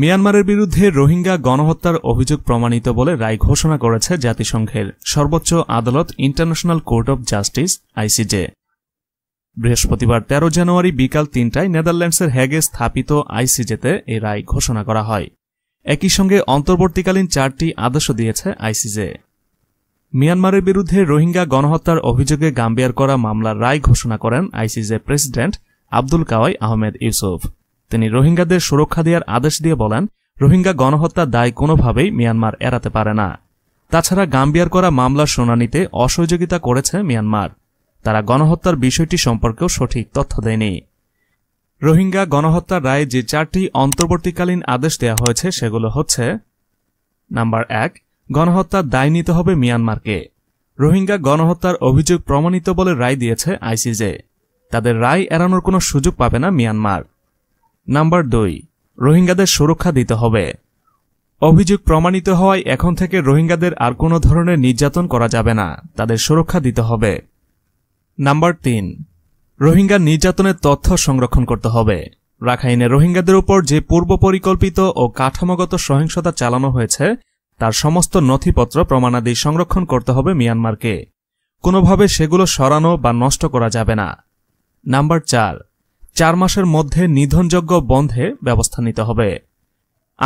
মিয়ানমারের বিরুদ্ধে রোহিঙ্গা গণহত্যার অভিযোগ প্রমাণিত বলে রায় ঘোষণা করেছে জাতিসংঘের সর্বোচ্চ আদালত International Court of Justice ICJ বৃহস্পতিবার ১৩ জানুয়ারি বিকাল তিনটায় নেদারল্যান্ডসের হ্যাগে স্থাপিত আইসিজেতে এ রায় ঘোষণা করা হয় একই সঙ্গে অন্তর্বর্তীকালীন চারটি আদেশও দিয়েছে আইসিজে মিয়ানমারের বিরুদ্ধে রোহিঙ্গা গণহত্যার অভিযোগে গাম্বিয়ার করা মামলার রায় ঘোষণা করেন ICJ president Abdul Qawi Ahmed Yusuf তিনি রোহিঙ্গাদের সুরক্ষা দেওয়ার আদেশ দিয়ে বলেন রোহিঙ্গা গণহত্যা দায় কোনোভাবেই মিয়ানমার এড়াতে পারে না তাছাড়া গাম্বিয়ার করা মামলার শুনানিতে অসহযোগিতা করেছে মিয়ানমার তারা গণহত্যার বিষয়টি সম্পর্কেও সঠিক তথ্য দেয়নি রোহিঙ্গা গণহত্যার রায়ে যে চারটি অন্তর্বর্তীকালীন আদেশ দেওয়া হয়েছে সেগুলো হচ্ছে নাম্বার এক গণহত্যার দায় নিতে হবে মিয়ানমারকে রোহিঙ্গা গণহত্যার অভিযোগ প্রমাণিত বলে রায় দিয়েছে আইসিজে তাদের রায় এড়ানোর কোনো সুযোগ পাবে না মিয়ানমার নাম্বার দুই রোহিঙ্গাদের সুরক্ষা দিতে হবে অভিযোগ প্রমাণিত হওয়ায় এখন থেকে রোহিঙ্গাদের আর কোনো ধরনের নির্যাতন করা যাবে না তাদের সুরক্ষা দিতে হবে নাম্বার তিন রোহিঙ্গা নির্যাতনের তথ্য সংরক্ষণ করতে হবে রাখাইনে রোহিঙ্গাদের উপর যে পূর্ব পরিকল্পিত ও কাঠামোগত সহিংসতা চালানো হয়েছে তার সমস্ত নথিপত্র প্রমাণাদি সংরক্ষণ করতে হবে মিয়ানমারকে কোনোভাবে সেগুলো সরানো বা নষ্ট করা যাবে না নাম্বার চার চার মাসের মধ্যে নিধনযজ্ঞ বন্ধে ব্যবস্থা নিতে হবে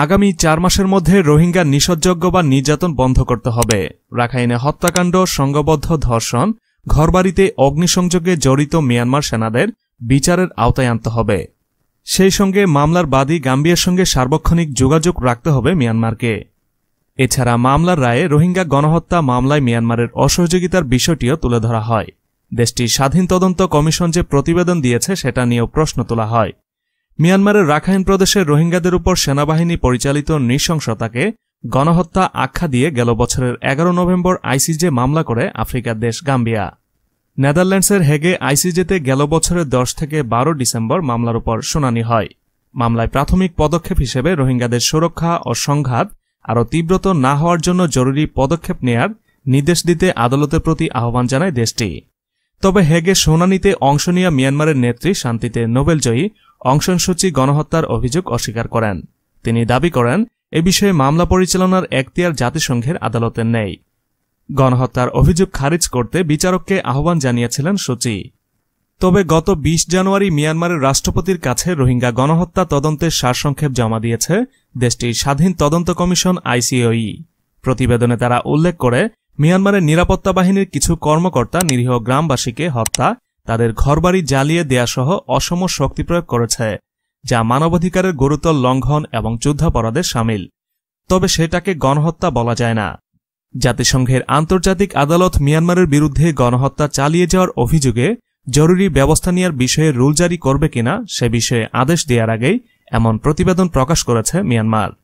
আগামী চার মাসের মধ্যে রোহিঙ্গা নিষদযজ্ঞ বা নির্যাতন বন্ধ করতে হবে রাখাইনে হত্যাকাণ্ড সংঘবদ্ধ ধর্ষণ ঘরবাড়িতে অগ্নিসংযোগে জড়িত মিয়ানমার সেনাদের বিচারের আওতায় আনতে হবে সেই সঙ্গে মামলার বাদী গাম্বিয়ার সঙ্গে সার্বক্ষণিক যোগাযোগ রাখতে হবে মিয়ানমারকে এছাড়া মামলার রায়ে রোহিঙ্গা গণহত্যা মামলায় মিয়ানমারের অসহযোগিতার বিষয়টিও তুলে ধরা হয় দেশটির স্বাধীন তদন্ত কমিশন যে প্রতিবেদন দিয়েছে সেটা নিয়েও প্রশ্ন তোলা হয় মিয়ানমারের রাখাইন প্রদেশে রোহিঙ্গাদের উপর সেনাবাহিনী পরিচালিত নৃশংসতাকে গণহত্যা আখ্যা দিয়ে গেল বছরের এগারো নভেম্বর আইসিজে মামলা করে আফ্রিকার দেশ গাম্বিয়া নেদারল্যান্ডসের হেগে আইসিজেতে গেল বছরের দশ থেকে বারো ডিসেম্বর মামলার উপর শুনানি হয় মামলায় প্রাথমিক পদক্ষেপ হিসেবে রোহিঙ্গাদের সুরক্ষা ও সংঘাত আরও তীব্রত না হওয়ার জন্য জরুরি পদক্ষেপ নেয়ার নির্দেশ দিতে আদালতের প্রতি আহ্বান জানায় দেশটি তবে হেগে শুনানিতে অংশ নিয়ে মিয়ানমারের নেত্রী শান্তিতে নোবেলজয়ী অংশন সূচি গণহত্যার অভিযোগ অস্বীকার করেন তিনি দাবি করেন এ বিষয়ে মামলা পরিচালনার এখতিয়ার জাতিসংঘের আদালতের নেই গণহত্যার অভিযোগ খারিজ করতে বিচারককে আহ্বান জানিয়েছিলেন সূচি তবে গত ২০ জানুয়ারি মিয়ানমারের রাষ্ট্রপতির কাছে রোহিঙ্গা গণহত্যা তদন্তের সারসংক্ষেপ জমা দিয়েছে দেশটির স্বাধীন তদন্ত কমিশন আইসিওই প্রতিবেদনে তারা উল্লেখ করে মিয়ানমারের নিরাপত্তা বাহিনীর কিছু কর্মকর্তা নিরীহ গ্রামবাসীকে হত্যা তাদের ঘরবাড়ি জ্বালিয়ে দেয়াসহ অসম শক্তি প্রয়োগ করেছে যা মানবাধিকারের গুরুতর লঙ্ঘন এবং যুদ্ধাপরাধে সামিল তবে সেটাকে গণহত্যা বলা যায় না জাতিসংঘের আন্তর্জাতিক আদালত মিয়ানমারের বিরুদ্ধে গণহত্যা চালিয়ে যাওয়ার অভিযোগে জরুরি ব্যবস্থা নেওয়ার বিষয়ে রুল জারি করবে কিনা সে বিষয়ে আদেশ দেওয়ার আগেই এমন প্রতিবেদন প্রকাশ করেছে মিয়ানমার